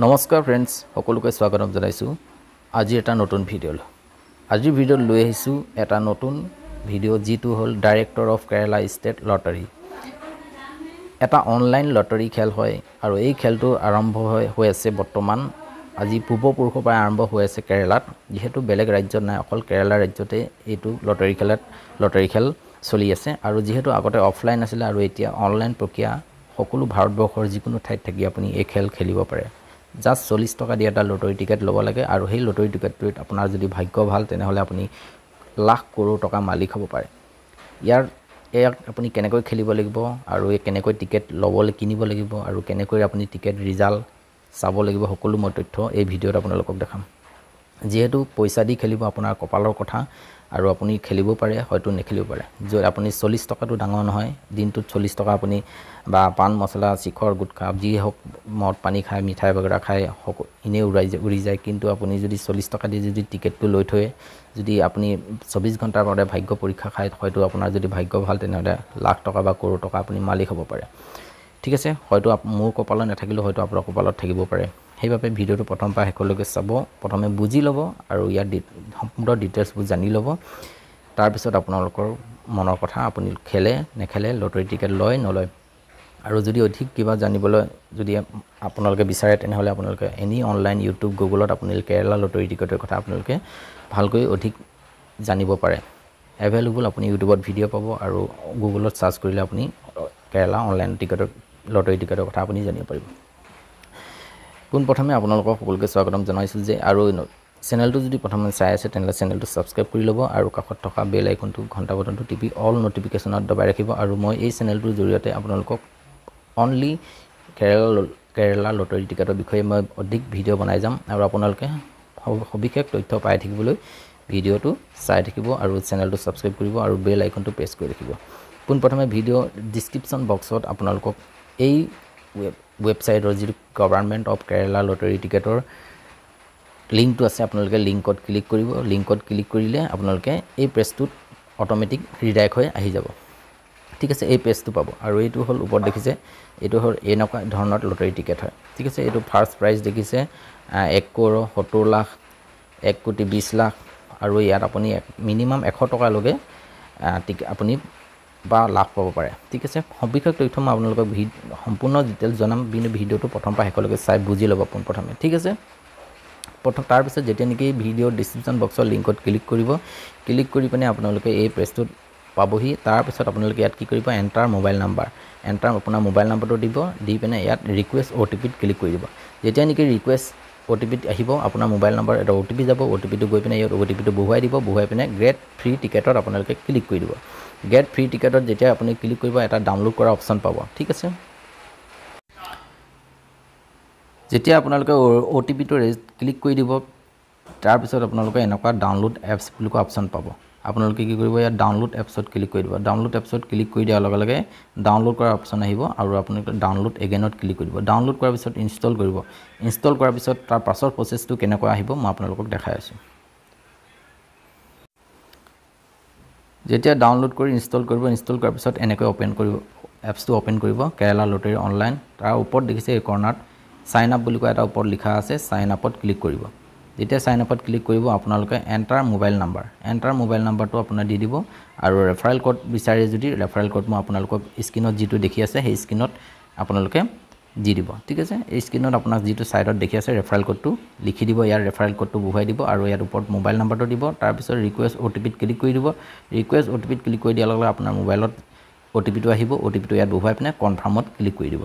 নমস্কাৰ ফ্ৰেণ্ডছ সকলোকে স্বাগতম জনাইছোঁ আজি এটা নতুন ভিডিঅ'লৈ আজি ভিডিঅ'ত লৈ আহিছোঁ এটা নতুন ভিডিঅ' যিটো হ'ল director of Kerala state lottery এটা অনলাইন লটাৰী খেল হয় আৰু এই খেলটো আৰম্ভ হৈ আছে বৰ্তমান আজি পূৰ্বপুৰুষৰ পৰা আৰম্ভ হৈ আছে কেৰেলাত যিহেতু বেলেগ ৰাজ্যত নাই অকল কেৰেলা ৰাজ্যতে এইটো লটাৰী খেলত লটাৰী খেল চলি আছে আৰু যিহেতু আগতে অফলাইন আছিলে আৰু এতিয়া অনলাইন প্ৰক্ৰিয়া সকলো ভাৰতবৰ্ষৰ যিকোনো ঠাইত থাকি আপুনি এই খেল খেলিব পাৰে জাষ্ট চল্লিছ টকা দি এটা লটৰী টিকেট ল'ব লাগে আৰু সেই লটৰী টিকেটটোত আপোনাৰ যদি ভাগ্য ভাল তেনেহ'লে আপুনি লাখ কৰোৰ টকা মালিক হ'ব পাৰে ইয়াৰ ইয়াক আপুনি কেনেকৈ খেলিব লাগিব আৰু কেনেকৈ টিকেট ল'বলৈ কিনিব লাগিব আৰু কেনেকৈ আপুনি টিকেট ৰিজাল্ট চাব লাগিব সকলো মই তথ্য এই ভিডিঅ'ত আপোনালোকক দেখাম যিহেতু পইচা দি খেলিব আপোনাৰ কপালৰ কথা আৰু আপুনি খেলিব পাৰে হয়তো নেখেলিব পাৰে য'ত আপুনি চল্লিছ টকাটো ডাঙৰ নহয় দিনটোত চল্লিছ টকা আপুনি বা পাণ মচলা চিখৰ গুটখা যি হওক মদ পানী খায় মিঠাই বগেৰা খায় সকলো এনেই উৰাই যায় উৰি যায় কিন্তু আপুনি যদি চল্লিছ টকা দি যদি টিকেটটো লৈ থৈ যদি আপুনি চৌব্বিছ ঘণ্টাৰ বাদে ভাগ্য পৰীক্ষা খায় হয়তো আপোনাৰ যদি ভাগ্য ভাল তেনেহ'লে লাখ টকা বা কৰোৰ টকা আপুনি মালিক হ'ব পাৰে ঠিক আছে হয়তো মোৰ কপালত নাথাকিলেও হয়তো আপোনাৰ কপালত থাকিব পাৰে সেইবাবে ভিডিঅ'টো প্ৰথমৰ পৰা শেষলৈকে চাব প্ৰথমে বুজি ল'ব আৰু ইয়াত সম্পূৰ্ণ ডিটেইলছবোৰ জানি ল'ব তাৰপিছত আপোনালোকৰ মনৰ কথা আপুনি খেলে নেখেলে লটৰী টিকেট লয় নলয় আৰু যদি অধিক কিবা জানিবলৈ যদি আপোনালোকে বিচাৰে তেনেহ'লে আপোনালোকে এনি অনলাইন ইউটিউব গুগলত আপুনি কেৰেলা লটৰী টিকেটৰ কথা আপোনালোকে ভালকৈ অধিক জানিব পাৰে এভেইলেবল আপুনি ইউটিউবত ভিডিঅ' পাব আৰু গুগলত চাৰ্চ কৰিলে আপুনি কেৰেলা অনলাইন টিকেটৰ লটৰী টিকেটৰ কথা আপুনি জানিব পাৰিব পোনপ্ৰথমে আপোনালোকক সকলোকে স্বাগতম জনাইছিলোঁ যে আৰু চেনেলটো যদি প্ৰথমে চাই আছে তেনেহ'লে চেনেলটো ছাবস্ক্ৰাইব কৰি ল'ব আৰু কাষত থকা বেল আইকনটো ঘণ্টা বটনটো টিপি অল ন'টিফিকেশ্যনত দবাই ৰাখিব আৰু মই এই চেনেলটোৰ জৰিয়তে আপোনালোকক অনলি কেৰেলা কেৰেলা লটাৰী টিকেটৰ বিষয়ে মই অধিক ভিডিঅ' বনাই যাম আৰু আপোনালোকে সবিশেষ তথ্য পাই থাকিবলৈ ভিডিঅ'টো চাই থাকিব আৰু চেনেলটো ছাবস্ক্ৰাইব কৰিব আৰু বেল আইকনটো প্ৰেছ কৰি ৰাখিব পোনপ্ৰথমে ভিডিঅ' ডিছক্ৰিপশ্যন বক্সত আপোনালোকক এই ৱেব ৱেবছাইটৰ যিটো গভাৰ্ণমেণ্ট অফ কেৰেলা লটাৰী টিকেটৰ লিংকটো আছে আপোনালোকে লিংকত ক্লিক কৰিব লিংকত ক্লিক কৰিলে আপোনালোকে এই পেজটোত অট'মেটিক ৰিডাইক হৈ আহি যাব ঠিক আছে এই পেজটো পাব আৰু এইটো হ'ল ওপৰত দেখিছে এইটো হ'ল এনেকুৱা ধৰণৰ লটাৰী টিকেট হয় ঠিক আছে এইটো ফাৰ্ষ্ট প্ৰাইজ দেখিছে এক কৰ' সত্তৰ লাখ এক কোটি বিছ লাখ আৰু ইয়াত আপুনি মিনিমাম এশ টকালৈকে টিকে আপুনি বা লাভ পাব পাৰে ঠিক আছে সবিশেষ তথ্য মই আপোনালোকক সম্পূৰ্ণ ডিটেইলছ জনাম কিন্তু ভিডিঅ'টো প্ৰথম পৰা শেষলৈকে চাই বুজি ল'ব পোনপ্ৰথমে ঠিক আছে প্ৰথম তাৰপিছত যেতিয়া নেকি ভিডিঅ' ডিচক্ৰিপশ্যন বক্সৰ লিংকত ক্লিক কৰিব ক্লিক কৰি পিনে আপোনালোকে এই পেজটোত পাবহি তাৰপিছত আপোনালোকে ইয়াত কি কৰিব এণ্টাৰ মোবাইল নাম্বাৰ এণ্টাৰ আপোনাৰ মোবাইল নাম্বাৰটো দিব দি পিনে ইয়াত ৰিকুৱেষ্ট অ' টি পিত ক্লিক কৰি দিব যেতিয়া নেকি ৰিকুৱেষ্ট অ' টি পিত আহিব আপোনাৰ মোবাইল নম্বৰ এটা অ' টি পি যাব অ' টি পিটো গৈ পিনে ইয়াত অ' টি পিটো বহুৱাই দিব বহুৱাই পিনে গ্ৰেট ফ্ৰী টিকেটত আপোনালোকে ক্লিক কৰি দিব গ্ৰেট ফ্ৰী টিকেটত যেতিয়া আপুনি ক্লিক কৰিব এটা ডাউনলোড কৰা অপশ্যন পাব ঠিক আছে যেতিয়া আপোনালোকে অ' টি পিটো ক্লিক কৰি দিব তাৰপিছত আপোনালোকে এনেকুৱা ডাউনলোড এপছ বুলি কোৱা অপশ্যন পাব আপোনালোকে কি কৰিব ইয়াত ডাউনলোড এপছত ক্লিক কৰি দিব ডাউনলোড এপছত ক্লিক কৰি দিয়াৰ লগে লগে ডাউনলোড কৰাৰ অপশ্যন আহিব আৰু আপোনালোকে ডাউনলোড এগেনত ক্লিক কৰিব ডাউনলোড কৰাৰ পিছত ইনষ্টল কৰিব ইনষ্টল কৰাৰ পিছত তাৰ পাছৰ প্ৰচেছটো কেনেকৈ আহিব মই আপোনালোকক দেখাই আছোঁ যেতিয়া ডাউনলোড কৰি ইনষ্টল কৰিব ইনষ্টল কৰাৰ পিছত এনেকৈ অ'পেন কৰিব এপছটো অ'পেন কৰিব কেৰেলা লটেৰী অনলাইন তাৰ ওপৰত দেখিছে এই কৰ্ণাৰত চাইন আপ বুলি কোৱা এটা ওপৰত লিখা আছে চাইন আপত ক্লিক কৰিব যেতিয়া চাইন চাইনআপত ক্লিক কৰিব আপোনালোকে enter mobile number enter mobile নাম্বাৰটো আপোনাৰ দি দিব আৰু ৰেফাৰেল ক'ড বিচাৰে যদি ৰেফাৰেল ক'ড মই আপোনালোকক স্ক্ৰীণত যিটো দেখি আছে সেই স্ক্ৰীণত আপোনালোকে দি দিব ঠিক আছে এই স্ক্ৰীণত আপোনাক যিটো ছাইডত দেখি আছে ৰেফাৰেল ক'ডটো লিখি দিব ইয়াৰ ৰেফাৰেল ক'ডটো বহুৱাই দিব আৰু ইয়াৰ ওপৰত মোবাইল নাম্বাৰটো দিব তাৰপিছত ৰিকুৱেষ্ট অ' টি পিত ক্লিক কৰি দিব ৰিকুৱেষ্ট অ' টি পিত ক্লিক কৰি দিয়াৰ লগে লগে আপোনাৰ মোবাইলত অ' টি পিটো আহিব অ' টি পিটো ইয়াত বহুৱাই পিনে কনফাৰ্মত ক্লিক কৰি দিব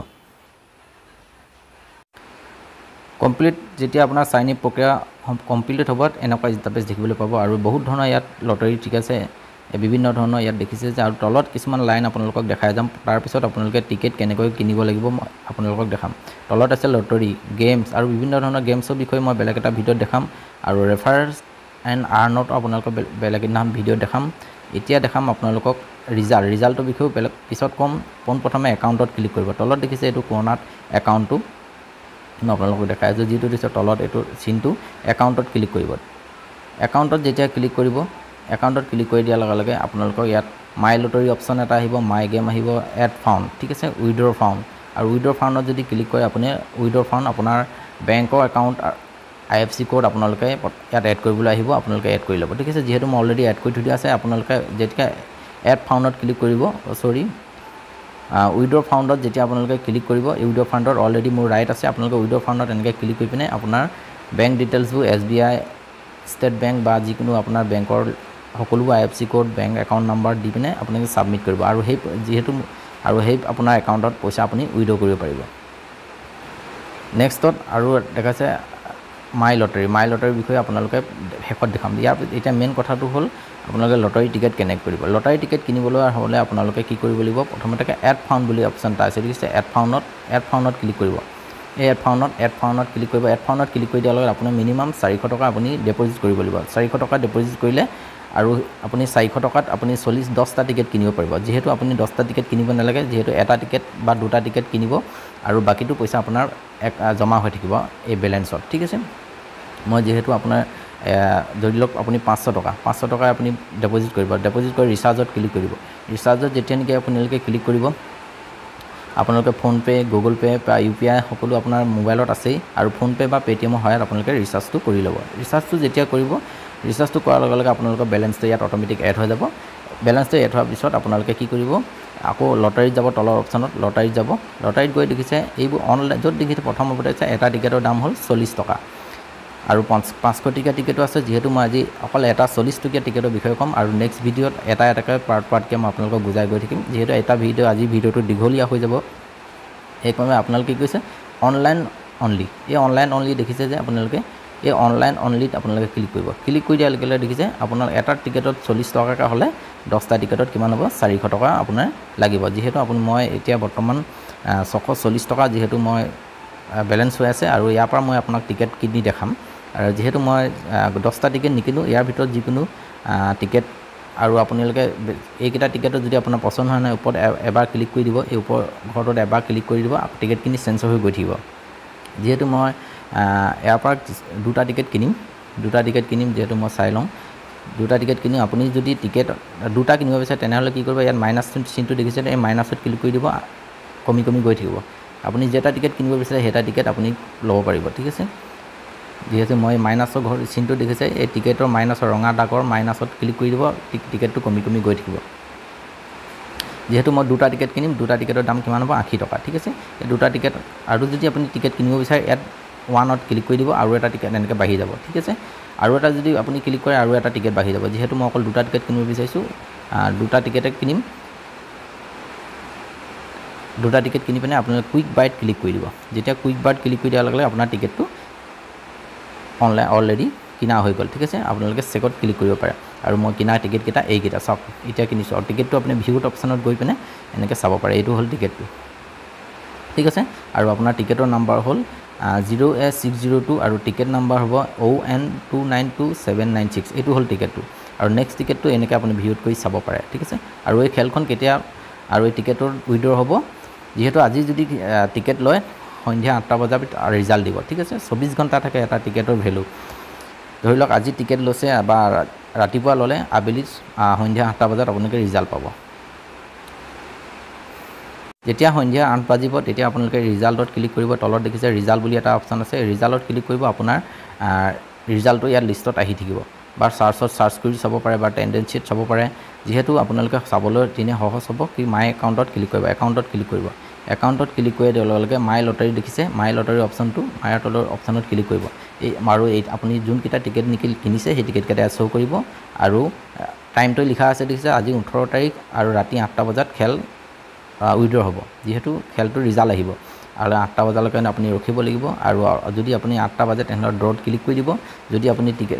কমপ্লিট যেতিয়া আপোনাৰ চাইন ইপ প্ৰক্ৰিয়া কমপ্লিটেড হ'ব এনেকুৱা ইণ্টাৰফেচ দেখিবলৈ পাব আৰু বহুত ধৰণৰ ইয়াত লটাৰী ঠিক আছে বিভিন্ন ধৰণৰ ইয়াত দেখিছে যে আৰু তলত কিছুমান লাইন আপোনালোকক দেখাই যাম তাৰপিছত আপোনালোকে টিকেট কেনেকৈ কিনিব লাগিব মই আপোনালোকক দেখাম তলত আছে লটৰী গেমছ আৰু বিভিন্ন ধৰণৰ গেমছৰ বিষয়ে মই বেলেগ এটা ভিডিঅ'ত দেখাম আৰু ৰেফাৰেঞ্চ এণ্ড আৰ্ণতো আপোনালোকক বেলেগ এদিনাখন ভিডিঅ'ত দেখাম এতিয়া দেখাম আপোনালোকক ৰিজাল্ট ৰিজাল্টৰ বিষয়েও বেলেগ পিছত ক'ম পোনপ্ৰথমে একাউণ্টত ক্লিক কৰিব তলত দেখিছে এইটো কৰোণাত একাউণ্টটো মই আপোনালোকক দেখাই আছোঁ যিটো দিছে তলত এইটো চিনটো একাউণ্টত ক্লিক কৰিব একাউণ্টত যেতিয়া ক্লিক কৰিব একাউণ্টত ক্লিক কৰি দিয়াৰ লগে লগে আপোনালোকৰ ইয়াত মাই লটৰী অপশ্যন এটা আহিব মাই গেম আহিব এড ফাউণ্ড ঠিক আছে উইড্ৰ ফাউণ্ড আৰু উইড্ৰ ফাউণ্ডত যদি ক্লিক কৰে আপুনি উইড্ৰ ফাউণ্ড আপোনাৰ বেংকৰ account I F C code আপোনালোকে ইয়াত এড কৰিবলৈ আহিব আপোনালোকে এড কৰি ল'ব ঠিক আছে যিহেতু মই অলৰেডি এড কৰি থৈ দিয়া আছে আপোনালোকে যেতিয়া এড ফাউণ্ডত ক্লিক কৰিব চৰি উইড্ৰ ফাউণ্ডত যেতিয়া আপোনালোকে ক্লিক কৰিব এই উইড্ৰ ফাউণ্ডত অলৰেডি মোৰ ৰাইট আছে আপোনালোকে উইড্ৰ ফাউণ্ডত এনেকৈ ক্লিক কৰি পিনে আপোনাৰ বেংক ডিটেইলছবোৰ S B I state bank বা যিকোনো আপোনাৰ বেংকৰ সকলোবোৰ I F C code bank account number দি পিনে আপোনালোকে ছাবমিট কৰিব আৰু সেই যিহেতু আৰু সেই আপোনাৰ একাউণ্টত পইচা আপুনি উইড্ৰ কৰিব পাৰিব নেক্সটত আৰু দেখাইছে মাই লটাৰী মাই লটাৰীৰ বিষয়ে আপোনালোকে শেষত দেখাম ইয়াৰ এতিয়া মেইন কথাটো হ'ল আপোনালোকে লটাৰী টিকেট কেনেক্ট কৰিব লটাৰী টিকেট কিনিবলৈ হ'লে আপোনালোকে কি কৰিব লাগিব প্ৰথমতে এড ফাউণ্ড বুলি অপশ্যন এটা আছে ঠিক আছে এড ফাউণ্ডত এড ফাউণ্ডত ক্লিক কৰিব এই এড ফাউণ্ডত এড ফাউণ্ডত ক্লিক কৰিব এড ফাউণ্ডত ক্লিক কৰি দিয়াৰ লগত আপুনি মিনিমাম চাৰিশ টকা আপুনি ডেপজিট কৰিব লাগিব চাৰিশ টকা ডেপজিট কৰিলে আৰু আপুনি চাৰিশ টকাত আপুনি চল্লিছ দহটা টিকেট কিনিব পাৰিব যিহেতু আপুনি দহটা টিকেট কিনিব নালাগে যিহেতু এটা টিকেট বা দুটা টিকেট কিনিব আৰু বাকীটো পইচা আপোনাৰ এক জমা হৈ থাকিব এই বেলেঞ্চত ঠিক আছে মই যিহেতু আপোনাৰ ধৰি লওক আপুনি পাঁচশ টকা পাঁচশ টকাৰে আপুনি ডেপজিট কৰিব ডেপজিট কৰি ৰিচাৰ্জত ক্লিক কৰিব ৰিচাৰ্জত যেতিয়া নেকি আপোনালোকে ক্লিক কৰিব আপোনালোকে ফোনপে' গুগল পে' বা ইউ পি আই সকলো আপোনাৰ মোবাইলত আছেই আৰু ফোনপে' বা পে'টিএমৰ সহায়ত আপোনালোকে ৰিচাৰ্জটো কৰি ল'ব ৰিচাৰ্জটো যেতিয়া কৰিব ৰিচাৰ্জটো কৰাৰ লগে লগে আপোনালোকৰ বেলেঞ্চটো ইয়াত অট'মেটিক এড হৈ যাব বেলেঞ্চটো এড হোৱাৰ পিছত আপোনালোকে কি কৰিব আকৌ লটাৰীত যাব তলৰ অপশ্যনত লটাৰীত যাব লটাৰীত গৈ দেখিছে এইবোৰ অনলাইন য'ত দেখিছে প্ৰথম অৱতাৰিছে এটা টিকেটৰ দাম হ'ল চল্লিছ টকা আৰু পাঁচ পাঁচশ টকীয়া টিকেটো আছে যিহেতু মই আজি অকল এটা চল্লিছ টকীয়া টিকেটৰ বিষয়ে ক'ম আৰু নেক্সট ভিডিঅ'ত এটা এটাকৈ পাৰ্ট পাৰ্টকৈ মই আপোনালোকক বুজাই গৈ থাকিম যিহেতু এটা ভিডিঅ' আজি ভিডিঅ'টো দীঘলীয়া হৈ যাব সেইকাৰণে আপোনালোকে কি কৈছে অনলাইন অনলি এই অনলাইন অনলি দেখিছে যে আপোনালোকে এই অনলাইন অনলিত আপোনালোকে ক্লিক কৰিব ক্লিক কৰি দিয়াৰ লগে লগে দেখিছে আপোনাৰ এটা টিকেটত চল্লিছ টকাকৈ হ'লে দহটা টিকেটত কিমান হ'ব চাৰিশ টকা আপোনাৰ লাগিব যিহেতু আপুনি মই এতিয়া বৰ্তমান ছশ চল্লিছ টকা যিহেতু মই বেলেঞ্চ হৈ আছে আৰু ইয়াৰ পৰা মই আপোনাক টিকেট কিনি দেখাম আৰু যিহেতু মই দহটা টিকেট নিকিনো ইয়াৰ ভিতৰত যিকোনো টিকেট আৰু আপোনালোকে এইকেইটা টিকেটত যদি আপোনাৰ পচন্দ হয় নহয় ওপৰত এবাৰ ক্লিক কৰি দিব এই ওপৰ ঘৰটোত এবাৰ ক্লিক কৰি দিব টিকেটখিনি চেঞ্চ হৈ গৈ থাকিব যিহেতু মই এয়াৰপৰা দুটা টিকেট কিনিম দুটা টিকেট কিনিম যিহেতু মই চাই লওঁ দুটা টিকেট কিনিম আপুনি যদি টিকেট দুটা কিনিব বিচাৰে তেনেহ'লে কি কৰিব ইয়াত মাইনাছ চিনটো দেখিছে এই মাইনাছত ক্লিক কৰি দিব কমি কমি গৈ থাকিব আপুনি যেটা টিকেট কিনিব বিচাৰে সেইটা টিকেট আপুনি ল'ব পাৰিব ঠিক আছে যিহেতু মই মাইনাছৰ ঘৰ চিনটো দেখিছে এই টিকেটৰ মাইনাছৰ ৰঙা ডাকৰ মাইনাছত ক্লিক কৰি দিব টিকেটটো কমি কমি গৈ থাকিব যিহেতু মই দুটা টিকেট কিনিম দুটা টিকেটৰ দাম কিমান হ'ব আশী টকা ঠিক আছে এই দুটা টিকেট আৰু যদি আপুনি টিকেট কিনিব বিচাৰে ইয়াত ওৱানত ক্লিক কৰি দিব আৰু এটা টিকেট এনেকৈ বাঢ়ি যাব ঠিক আছে আৰু এটা যদি আপুনি ক্লিক কৰে আৰু এটা টিকেট বাঢ়ি যাব যিহেতু মই অকল দুটা টিকেট কিনিব বিচাৰিছোঁ দুটা টিকেটে কিনিম দুটা টিকেট কিনি পিনে আপোনালোকে কুইক বাইট ক্লিক কৰি দিব যেতিয়া কুইক বাইট ক্লিক কৰি দিয়াৰ লগে লগে আপোনাৰ টিকেটটো অনলাইন অলৰেডি কিনা হৈ গ'ল ঠিক আছে আপোনালোকে চেকত ক্লিক কৰিব পাৰে আৰু মই কিনা টিকেটকেইটা এইকেইটা চাওক এতিয়া কিনিছোঁ আৰু টিকেটটো আপুনি ভিউত অপশ্যনত গৈ পিনে এনেকৈ চাব পাৰে এইটো হ'ল টিকেটটো ঠিক আছে আৰু আপোনাৰ টিকেটৰ নাম্বাৰ হ'ল zero' A six zero' two আৰু টিকেট নাম্বাৰ হ'ব O' N two nine two seven nine six এইটো হ'ল টিকেটটো আৰু নেক্সট টিকেটটো এনেকৈ আপুনি ভিউত কৰি চাব পাৰে ঠিক আছে আৰু এই খেলখন কেতিয়া আৰু এই টিকেটৰ উইড্ৰ হ'ব যিহেতু আজি যদি টিকেট লয় সন্ধিয়া আঠটা বজাৰ ৰিজাল্ট দিব ঠিক আছে চৌবিছ ঘণ্টা থাকে এটা টিকেটৰ ভেলু ধৰি লওক আজি টিকেট লৈছে বা ৰাতিপুৱা ল'লে আবেলি সন্ধিয়া আঠটা বজাত আপোনালোকে ৰিজাল্ট পাব যেতিয়া সন্ধিয়া আঠ বাজিব তেতিয়া আপোনালোকে ৰিজাল্টত ক্লিক কৰিব তলত দেখিছে ৰিজাল্ট বুলি এটা অপশ্যন আছে ৰিজাল্টত ক্লিক কৰিব আপোনাৰ ৰিজাল্টটো ইয়াত লিষ্টত আহি থাকিব বা চাৰ্চত চাৰ্চ কৰি চাব পাৰে বা টেণ্ডেঞ্চিত চাব পাৰে যিহেতু আপোনালোকে চাবলৈ তেনেই সহজ হ'ব কি মাই একাউণ্টত ক্লিক কৰিব একাউণ্টত ক্লিক কৰিব একাউণ্টত ক্লিক কৰি দিয়াৰ লগে লগে মাই লটাৰী দেখিছে মাই লটাৰী অপশ্যনটো মায়াৰ তলৰ অপশ্যনত ক্লিক কৰিব এই আৰু এই আপুনি যোনকেইটা টিকেট নিকি কিনিছে সেই টিকেটকেইটাই শ্ব' কৰিব আৰু টাইমটো লিখা আছে দেখিছে আজি ওঠৰ তাৰিখ আৰু ৰাতি আঠটা বজাত খেল উইড্ৰ হ'ব যিহেতু খেলটো ৰিজাল্ট আহিব আৰু আঠটা বজালৈকে আপুনি ৰখিব লাগিব আৰু যদি আপুনি আঠটা বাজে তেনেহ'লে ড্ৰত ক্লিক কৰি দিব যদি আপুনি টিকেট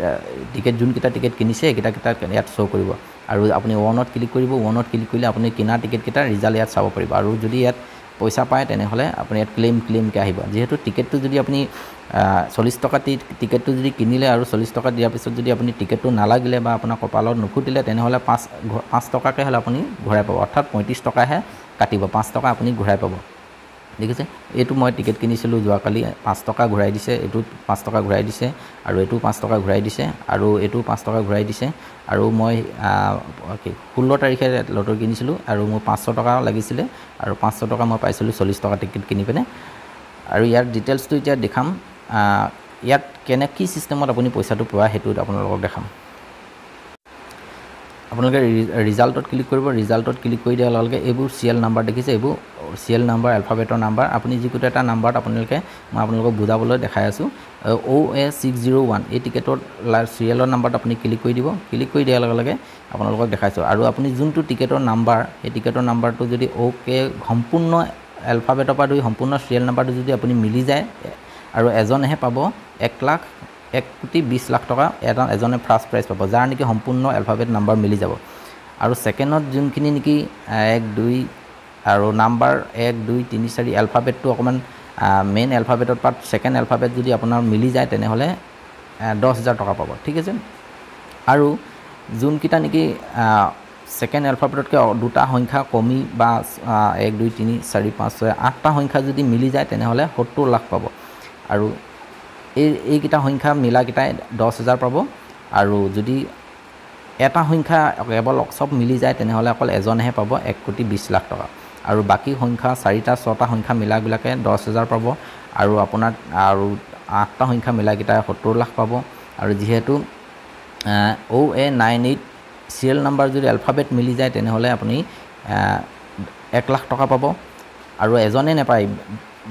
টিকেট যোনকেইটা টিকেট কিনিছে সেইকেইটাকেইটা ইয়াত শ্ব' কৰিব আৰু আপুনি ৱানত ক্লিক কৰিব ৱানত ক্লিক কৰিলে আপুনি কিনা টিকেটকেইটা ৰিজাল্ট ইয়াত চাব পাৰিব আৰু যদি ইয়াত পইচা পায় তেনেহ'লে আপুনি ইয়াত ক্লেইম ক্লেইমকৈ আহিব যিহেতু টিকেটটো যদি আপুনি চল্লিছ টকা টি টিকেটটো যদি কিনিলে আৰু চল্লিছ টকা দিয়াৰ পিছত যদি আপুনি টিকেটটো নালাগিলে বা আপোনাৰ কপালত নুখুটিলে তেনেহ'লে পাঁচ পাঁচ টকাকৈ হ'লে আপুনি ঘূৰাই পাব অৰ্থাৎ পঁয়ত্ৰিছ টকাহে কাটিব পাঁচ টকা আপুনি ঘূৰাই পাব ঠিক আছে এইটো মই টিকেট কিনিছিলোঁ যোৱাকালি পাঁচ টকা ঘূৰাই দিছে এইটো পাঁচ টকা ঘূৰাই দিছে আৰু এইটো পাঁচ টকা ঘূৰাই দিছে আৰু এইটো পাঁচ টকা ঘূৰাই দিছে আৰু মই ষোল্ল তাৰিখে লটৰী কিনিছিলোঁ আৰু মোৰ পাঁচশ টকা লাগিছিলে আৰু পাঁচশ টকা মই পাইছিলোঁ চল্লিছ টকা টিকেট কিনি পিনে আৰু ইয়াৰ ডিটেইলছটো এতিয়া দেখাম ইয়াত কেনে কি ছিষ্টেমত আপুনি পইচাটো পোৱা সেইটো আপোনালোকক দেখাম আপোনালোকে ৰিজাল্টত ক্লিক কৰিব ৰিজাল্টত ক্লিক কৰি দিয়াৰ লগে লগে এইবোৰ চিৰিয়েল নাম্বাৰ দেখিছে এইবোৰ চিৰিয়েল নাম্বাৰ এলফাবেটৰ নাম্বাৰ আপুনি যিকোনো এটা নাম্বাৰত আপোনালোকে মই আপোনালোকক বুজাবলৈ দেখাই আছোঁ O' A six zero' one এই টিকেটত চিৰিয়েলৰ নাম্বাৰত আপুনি ক্লিক কৰি দিব ক্লিক কৰি দিয়াৰ লগে লগে আপোনালোকক দেখাইছোঁ আৰু আপুনি যোনটো টিকেটৰ নাম্বাৰ সেই টিকেটৰ নাম্বাৰটো যদি অ' কে সম্পূৰ্ণ এলফাবেটৰ পৰা ধৰি সম্পূৰ্ণ চিৰিয়েল নাম্বাৰটো যদি আপুনি মিলি যায় আৰু এজনেহে পাব এক লাখ এক কোটি বিছ লাখ টকা এটা এজনে ফাৰ্ষ্ট প্ৰাইজ পাব যাৰ নেকি সম্পূৰ্ণ এলফাবেট নাম্বাৰ মিলি যাব আৰু ছেকেণ্ডত যোনখিনি নেকি এক দুই আৰু নাম্বাৰ এক দুই তিনি চাৰি এলফাবেটটো অকণমান মেইন এলফাবেটৰ পৰা ছেকেণ্ড এলফাবেট যদি আপোনাৰ মিলি যায় তেনেহ'লে দহ হেজাৰ টকা পাব ঠিক আছে আৰু যোনকেইটা নেকি ছেকেণ্ড এলফাবেটতকৈ দুটা সংখ্যা কমি বা এক দুই তিনি চাৰি পাঁচ ছয় আঠটা সংখ্যা যদি মিলি যায় তেনেহ'লে সত্তৰ লাখ পাব আৰু এই এইকেইটা সংখ্যা মিলাকেইটাই দহ হেজাৰ পাব আৰু যদি এটা সংখ্যা কেৱল চব মিলি যায় তেনেহ'লে অকল এজনহে পাব এক কোটি বিছ লাখ টকা আৰু বাকী সংখ্যা চাৰিটা ছটা সংখ্যা মিলাবিলাকে দহ হেজাৰ পাব আৰু আপোনাৰ আৰু আঠটা সংখ্যা মিলাকেইটাই সত্তৰ লাখ পাব আৰু যিহেতু O' A nine eight serial number যদি এলফাবেট মিলি যায় তেনেহ'লে আপুনি এক লাখ টকা পাব আৰু এজনে নাপায়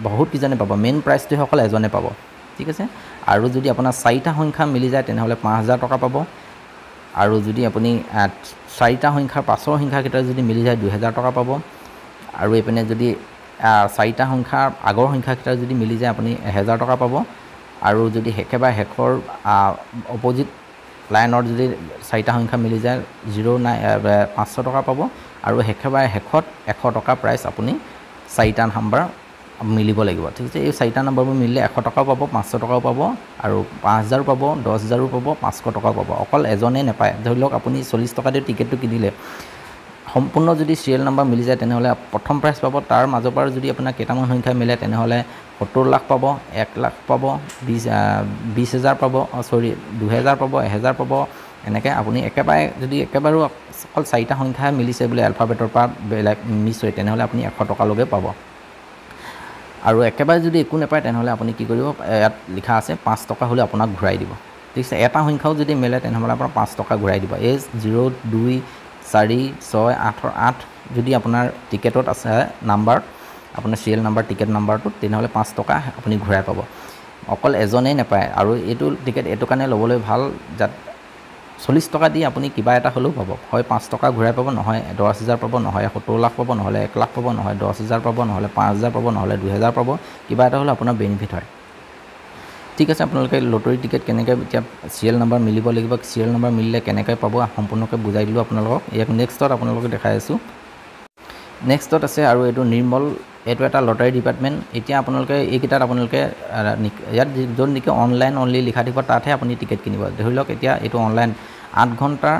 বহুত কেইজনে পাব মেইন প্ৰাইজটোহে অকল এজনে পাব ঠিক আছে আৰু যদি আপোনাৰ চাৰিটা সংখ্যা মিলি যায় তেনেহ'লে পাঁচ হাজাৰ টকা পাব আৰু যদি আপুনি চাৰিটা সংখ্যাৰ পাঁচৰ সংখ্যাকেইটা যদি মিলি যায় দুহেজাৰ টকা পাব আৰু এইপিনে যদি চাৰিটা সংখ্যাৰ আগৰ সংখ্যাকেইটা যদি মিলি যায় আপুনি এহেজাৰ টকা পাব আৰু যদি একেবাৰে শেষৰ অপজিট লাইনৰ যদি চাৰিটা সংখ্যা মিলি যায় জিৰ' নাই পাঁচশ টকা পাব আৰু একেবাৰে শেষত এশ টকা প্ৰাইচ আপুনি চাৰিটা নাম্বাৰ মিলিব লাগিব ঠিক আছে এই চাৰিটা নম্বৰবোৰ মিলিলে এশ টকাও পাব পাঁচশ টকাও পাব আৰু পাঁচ হাজাৰো পাব দহ হাজাৰো পাব পাঁচশ টকাও পাব অকল এজনেই নাপায় ধৰি লওক আপুনি চল্লিছ টকা দি টিকেটটো কিনিলে সম্পূৰ্ণ যদি চিৰিয়েল নাম্বাৰ মিলি যায় তেনেহ'লে প্ৰথম প্ৰাইজ পাব তাৰ মাজৰ পৰা যদি আপোনাৰ কেইটামান সংখ্যা মিলে তেনেহ'লে সত্তৰ লাখ পাব এক লাখ পাব বিছ বিছ হেজাৰ পাব চৰি দুহেজাৰ পাব এহেজাৰ পাব এনেকৈ আপুনি একেবাৰে যদি একেবাৰেও অকল চাৰিটা সংখ্যাহে মিলিছে বোলে এলফাবেটৰ পৰা বেলেগ মিছ হয় তেনেহ'লে আপুনি এশ টকালৈকে পাব আৰু একেবাৰে যদি একো নাপায় তেনেহ'লে আপুনি কি কৰিব ইয়াত লিখা আছে পাঁচ টকা হ'লে আপোনাক ঘূৰাই দিব ঠিক আছে এটা সংখ্যাও যদি মেলে তেনেহ'লে আপোনাৰ পাঁচ টকা ঘূৰাই দিব এই জিৰ' দুই চাৰি ছয় আঠৰ আঠ যদি আপোনাৰ টিকেটত আছে নাম্বাৰ আপোনাৰ চিৰিয়েল নাম্বাৰ টিকেট নাম্বাৰটোত তেনেহ'লে পাঁচ টকা আপুনি ঘূৰাই পাব অকল এজনেই নাপায় আৰু এইটো টিকেট এইটো কাৰণে ল'বলৈ ভাল যাত চল্লিছ টকা দি আপুনি কিবা এটা হ'লেও পাব হয় পাঁচ টকা ঘূৰাই পাব নহয় দহ হেজাৰ পাব নহয় সত্তৰ লাখ পাব নহ'লে এক লাখ পাব নহয় দহ হেজাৰ পাব নহ'লে পাঁচ হাজাৰ পাব নহ'লে দুহেজাৰ পাব কিবা এটা হ'লেও আপোনাৰ বেনিফিট হয় ঠিক আছে আপোনালোকে লটৰী টিকেট কেনেকৈ এতিয়া চিৰিয়েল নাম্বাৰ মিলিব লাগিব চিৰিয়েল নাম্বাৰ মিলিলে কেনেকৈ পাব সম্পূৰ্ণকৈ বুজাই দিলোঁ আপোনালোকক ইয়াক নেক্সটত আপোনালোকে দেখাই আছোঁ নেক্সটত আছে আৰু এইটো নিৰ্মল এইটো এটা লটাৰী ডিপাৰ্টমেণ্ট এতিয়া আপোনালোকে এইকেইটাত আপোনালোকে ইয়াত য'ত নেকি অনলাইন অনলি লিখা থাকিব তাতহে আপুনি টিকেট কিনিব ধৰি লওক এতিয়া এইটো অনলাইন আঠ ঘণ্টাৰ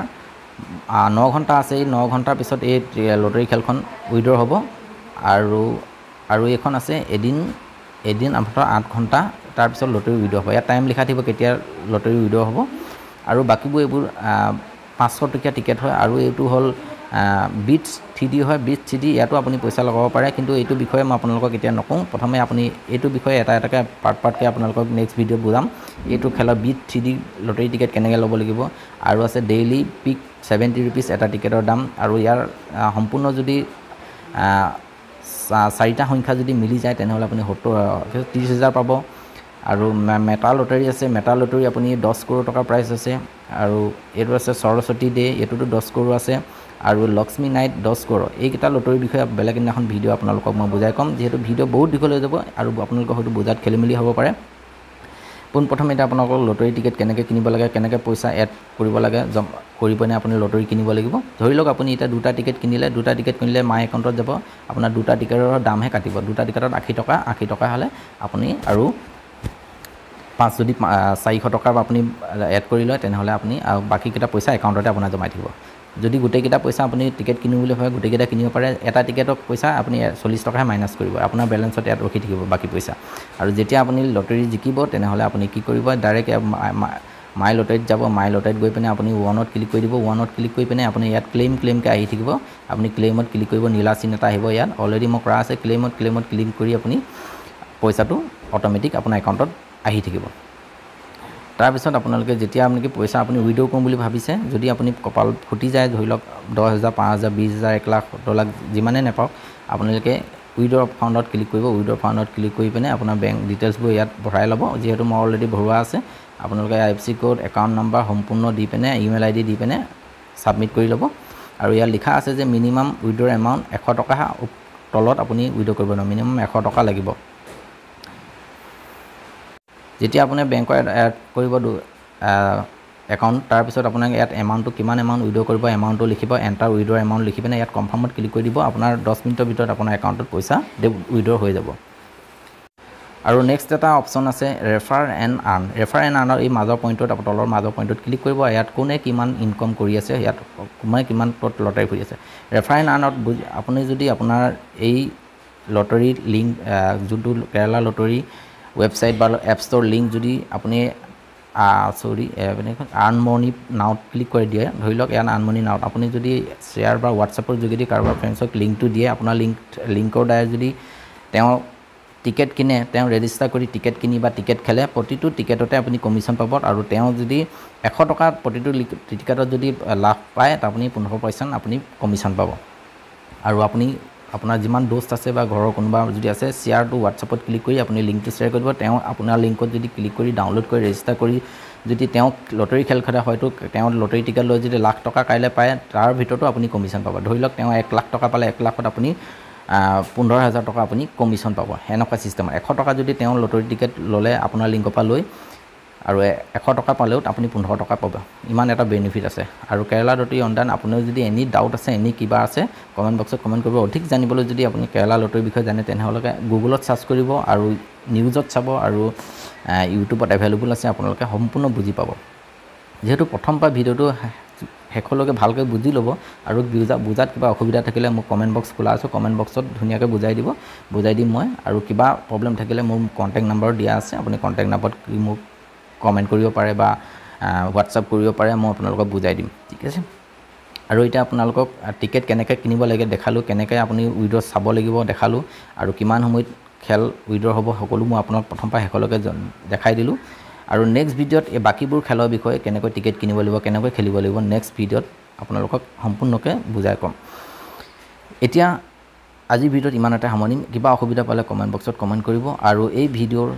ন ঘণ্টা আছে এই ন ঘণ্টাৰ পিছত এই লটাৰী খেলখন উইড্ৰ হ'ব আৰু আৰু এইখন আছে এদিন এদিন আপোনাৰ আঠ ঘণ্টা তাৰপিছত লটাৰী উইড্ৰ হ'ব ইয়াত টাইম লিখা থাকিব কেতিয়া লটাৰী উইড্ৰ হ'ব আৰু বাকীবোৰ এইবোৰ পাঁচশ টকীয়া টিকেট হয় আৰু এইটো হ'ল বিটছ থ্ৰি ডি হয় বিটছ থ্ৰি ডি ইয়াতো আপুনি পইচা লগাব পাৰে কিন্তু এইটো বিষয়ে মই আপোনালোকক এতিয়া নকওঁ প্ৰথমে আপুনি এইটো বিষয়ে এটা এটাকৈ পাৰ্ট পাৰ্টকৈ আপোনালোকক নেক্সট ভিডিঅ' বুজাম এইটো খেলৰ bit three D lottery ticket কেনেকৈ ল'ব লাগিব আৰু আছে ডেইলি পিক ছেভেণ্টি ৰুপিজ এটা টিকেটৰ দাম আৰু ইয়াৰ সম্পূৰ্ণ যদি চাৰিটা সংখ্যা যদি মিলি যায় তেনেহ'লে আপুনি সত্তৰ ত্ৰিছ হেজাৰ পাব আৰু মেটা লটাৰী আছে মেটা লটাৰী আপুনি দহ কৰোৰ টকাৰ প্ৰাইচ আছে আৰু এইটো আছে সৰস্বতী ডে এইটোতো দহ কৰোৰ আছে আৰু লক্ষ্মী নাইট দহ কৰ এইকেইটা লটৰীৰ বিষয়ে বেলেগ দিনাখন ভিডিঅ' আপোনালোকক মই বুজাই ক'ম যিহেতু ভিডিঅ' বহুত দীঘল হৈ যাব আৰু আপোনালোকৰ হয়তো বুজাত খেলি মেলি হ'ব পাৰে পোনপ্ৰথমে এতিয়া আপোনালোকক লটৰী টিকেট কেনেকৈ কিনিব লাগে কেনেকৈ পইচা এড কৰিব লাগে জম কৰি পিনে আপুনি লটৰী কিনিব লাগিব ধৰি লওক আপুনি এতিয়া দুটা টিকেট কিনিলে দুটা টিকেট কিনিলে মাই একাউণ্টত যাব আপোনাৰ দুটা টিকেটৰ দামহে কাটিব দুটা টিকেটত আশী টকা আশী টকা হ'লে আপুনি আৰু পাঁচ যদি চাৰিশ টকাৰ আপুনি এড কৰি লয় তেনেহ'লে আপুনি বাকীকেইটা পইচা একাউণ্টতে আপোনাৰ জমাই থাকিব যদি গোটেইকেইটা পইচা আপুনি টিকেট কিনো বুলি হয় গোটেইকেইটা কিনিব পাৰে এটা টিকেটৰ পইচা আপুনি চল্লিছ টকাহে মাইনাছ কৰিব আপোনাৰ বেলেঞ্চত ইয়াত ৰখি থাকিব বাকী পইচা আৰু যেতিয়া আপুনি লটেৰী জিকিব তেনেহ'লে আপুনি কি কৰিব ডাইৰেক্ট মাই লটাৰীত যাব মাই লটাৰীত গৈ পিনে আপুনি ওৱানত ক্লিক কৰি দিব ওৱানত ক্লিক কৰি পিনে আপুনি ইয়াত ক্লেইম ক্লেইমকৈ আহি থাকিব আপুনি ক্লেইমত ক্লিক কৰিব নীলা চিন এটা আহিব ইয়াত অলৰেডি মই কৰা আছে ক্লেইমত ক্লেইমত ক্লিক কৰি আপুনি পইচাটো অট'মেটিক আপোনাৰ একাউণ্টত আহি থাকিব তাৰপিছত আপোনালোকে যেতিয়া নেকি পইচা আপুনি উইড্ৰ কৰিম বুলি ভাবিছে যদি আপুনি কপাল ফুটি যায় ধৰি লওক দহ হাজাৰ পাঁচ হাজাৰ বিছ হাজাৰ এক লাখ সত্তৰ লাখ যিমানেই নাপাওক আপোনালোকে উইড্ৰ ফাউণ্ডত ক্লিক কৰিব উইড্ৰ ফাউণ্ডত ক্লিক কৰি পিনে আপোনাৰ বেংক ডিটেইলছবোৰ ইয়াত ভৰাই ল'ব যিহেতু মই অলৰেডি ভৰোৱা আছে আপোনালোকে I F C code account number সম্পূৰ্ণ দি পিনে ইমেইল আই ডি দি পিনে ছাবমিট কৰি ল'ব আৰু ইয়াত লিখা আছে যে মিনিমাম উইড্ৰ এমাউণ্ট এশ টকা তলত আপুনি উইড্ৰ কৰিব নোৱাৰে মিনিমাম এশ টকা লাগিব যেতিয়া আপুনি বেংকৰ এড কৰিব একাউণ্ট তাৰপিছত আপোনাক ইয়াত এমাউণ্টটো কিমান এমাউণ্ট উইড্ৰ কৰিব এমাউণ্টটো লিখিব এণ্টাৰ উইড্ৰ এমাউণ্ট লিখি পিনে ইয়াত কনফাৰ্মত ক্লিক কৰি দিব আপোনাৰ দহ মিনিটৰ ভিতৰত আপোনাৰ একাউণ্টত পইচা উইড্ৰ হৈ যাব আৰু নেক্সট এটা অপশ্যন আছে refer and earn refer and আৰ্ণৰ এই মাজৰ পইণ্টত তলৰ মাজৰ পইণ্টত ক্লিক কৰিব ইয়াত কোনে কিমান ইনকম কৰি আছে ইয়াত কোনে কিমান লটাৰী কৰি আছে ৰেফাৰ এণ্ড আৰ্ণত আপুনি যদি আপোনাৰ এই লটৰীৰ লিংক যোনটো কেৰেলা লটৰী ৱেবছাইট বা এপ ষ্ট'ৰ লিংক যদি আপুনি চৰি মানে আনমনি নাওত ক্লিক কৰি দিয়ে ধৰি লওক এয়া আনমনি নাওত আপুনি যদি শ্বেয়াৰ বা হোৱাটছএপৰ যোগেদি কাৰোবাৰ ফ্ৰেণ্ডছক লিংকটো দিয়ে আপোনাৰ লিংক লিংকৰ দ্বাৰা যদি তেওঁ টিকেট কিনে তেওঁ ৰেজিষ্টাৰ কৰি টিকেট কিনি বা টিকেট খেলে প্ৰতিটো টিকেটতে আপুনি কমিশ্যন পাব আৰু তেওঁ যদি এশ টকাত প্ৰতিটো টিকেটত যদি লাভ পায় আপুনি পোন্ধৰ পাৰ্চেণ্ট আপুনি কমিশ্যন পাব আৰু আপুনি আপোনাৰ যিমান দোষ্ট আছে বা ঘৰৰ কোনোবা যদি আছে শ্বেয়াৰটো হোৱাটছআপত ক্লিক কৰি আপুনি লিংকটো শ্বেয়াৰ কৰি দিব তেওঁ আপোনাৰ লিংকত যদি ক্লিক কৰি ডাউনলোড কৰি ৰেজিষ্টাৰ কৰি যদি তেওঁক লটাৰী খেল খেলে হয়তো তেওঁ লটাৰী টিকেট লৈ যদি লাখ টকা কাইলৈ পায় তাৰ ভিতৰতো আপুনি কমিশ্যন পাব ধৰি লওক তেওঁ এক লাখ টকা পালে এক লাখত আপুনি পোন্ধৰ হাজাৰ টকা আপুনি কমিশ্যন পাব সেনেকুৱা ছিষ্টেমত এশ টকা যদি তেওঁ লটাৰী টিকেট ল'লে আপোনাৰ লিংকৰ পৰা লৈ আৰু এশ টকা পালেও আপুনি পোন্ধৰ টকা পাব ইমান এটা বেনিফিট আছে আৰু কেৰেলা লটৰী অনুদান আপোনাৰ যদি এনি ডাউট আছে এনি কিবা আছে কমেণ্ট বক্সত কমেণ্ট কৰিব অধিক জানিবলৈ যদি আপুনি কেৰেলা লটৰীৰ বিষয়ে জানে তেনেহ'লে গুগলত চাৰ্চ কৰিব আৰু নিউজত চাব আৰু ইউটিউবত এভেইলেবল আছে আপোনালোকে সম্পূৰ্ণ বুজি পাব যিহেতু প্ৰথমবাৰ ভিডিঅ'টো শেষলৈকে ভালকৈ বুজি ল'ব আৰু বুজা বুজাত কিবা অসুবিধা থাকিলে মোক কমেণ্ট বক্স খোলা আছোঁ কমেণ্ট বক্সত ধুনীয়াকৈ বুজাই দিব বুজাই দিম মই আৰু কিবা প্ৰব্লেম থাকিলে মোৰ কণ্টেক্ট নাম্বাৰ দিয়া আছে আপুনি কণ্টেক্ট নম্বৰত মোক কমেণ্ট কৰিব পাৰে বা হোৱাটছআপ কৰিব পাৰে মই আপোনালোকক বুজাই দিম ঠিক আছে আৰু এতিয়া আপোনালোকক টিকেট কেনেকৈ কিনিব লাগে দেখালোঁ কেনেকৈ আপুনি উইড্ৰ চাব লাগিব দেখালোঁ আৰু কিমান সময়ত খেল উইড্ৰ হ'ব সকলো মই আপোনাক প্ৰথম পৰা শেষলৈকে দেখাই দিলোঁ আৰু নেক্সট ভিডিঅ'ত এই বাকীবোৰ খেলৰ বিষয়ে কেনেকৈ টিকেট কিনিব লাগিব কেনেকৈ খেলিব লাগিব নেক্সট ভিডিঅ'ত আপোনালোকক সম্পূৰ্ণকৈ বুজাই ক'ম এতিয়া আজি ভিডিঅ'ত ইমানতে সামৰণি কিবা অসুবিধা পালে কমেণ্ট বক্সত কমেণ্ট কৰিব আৰু এই ভিডিঅ'ৰ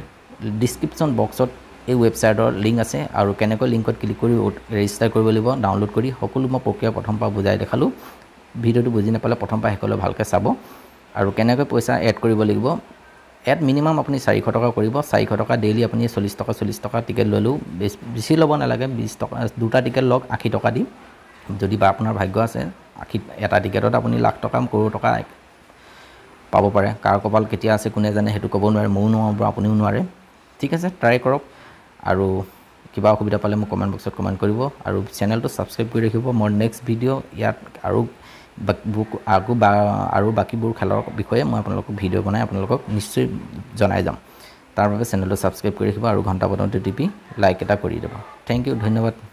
ডিছক্ৰিপশ্যন বক্সত এই ৱেবছাইটৰ লিংক আছে আৰু কেনেকৈ লিংকত ক্লিক কৰি ৰেজিষ্টাৰ কৰিব লাগিব ডাউনলোড কৰি সকলো মই প্ৰক্ৰিয়া প্ৰথম প্ৰথমৰপৰা বুজাই দেখালোঁ ভিডিঅ'টো বুজি নাপালে প্ৰথমৰপৰা শেষলৈ ভালকৈ চাব আৰু কেনেকৈ পইচা এড কৰিব লাগিব এড মিনিমাম আপুনি চাৰিশ টকা কৰিব চাৰিশ টকা ডেইলি আপুনি চল্লিছ টকা চল্লিছ টকা টিকেট ল'লেও বেছি ল'ব নালাগে বিছ টকা দুটা টিকেট লওক আশী টকা দি যদি বা আপোনাৰ ভাগ্য আছে আশী এটা টিকেটত আপুনি লাখ টকা কৰোৰ টকা পাব পাৰে কাৰ কপাল কেতিয়া আছে কোনে জানে সেইটো ক'ব নোৱাৰে ময়ো নোৱাৰোঁ আপুনিও নোৱাৰে ঠিক আছে ট্ৰাই কৰক আৰু কিবা অসুবিধা পালে মোক কমেণ্ট বক্সত কমেণ্ট কৰিব আৰু চেনেলটো ছাবস্ক্ৰাইব কৰি ৰাখিব মোৰ নেক্সট ভিডিঅ' ইয়াত আৰু বাকীবোৰ আকৌ বা আৰু বাকীবোৰ খেলৰ বিষয়ে মই আপোনালোকক ভিডিঅ' বনাই আপোনালোকক নিশ্চয় জনাই যাম তাৰ বাবে চেনেলটো ছাবস্ক্ৰাইব কৰি ৰাখিব আৰু ঘণ্টা বটনটো টিপি লাইক এটা কৰি দিব থেংক ইউ ধন্যবাদ